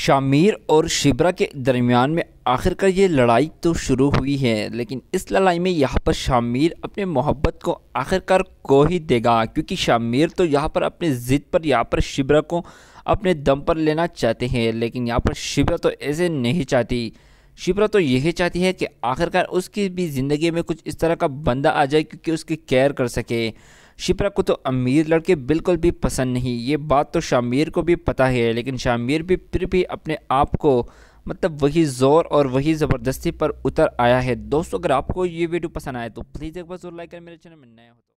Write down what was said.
शामीर और शिब्रा के दरमियान में आखिरकार ये लड़ाई तो शुरू हुई है लेकिन इस लड़ाई में यहाँ पर शामीर अपने मोहब्बत को आखिरकार को ही देगा क्योंकि शामीर तो यहाँ पर अपने ज़िद पर यहाँ पर शिब्रा को अपने दम पर लेना चाहते हैं लेकिन यहाँ पर शिब्रा तो ऐसे नहीं चाहती शिब्रा तो यही चाहती है कि आखिरकार उसकी भी ज़िंदगी में कुछ इस तरह का बंदा आ जाए क्योंकि उसकी केयर कर सके शिप्रा को तो अमीर लड़के बिल्कुल भी पसंद नहीं ये बात तो शामिर को भी पता है लेकिन शामिर भी फिर भी अपने आप को मतलब वही ज़ोर और वही ज़बरदस्ती पर उतर आया है दोस्तों अगर आपको ये वीडियो पसंद आए तो प्लीज़ एक बार जरूर लाइक करें मेरे चैनल में नया हो तो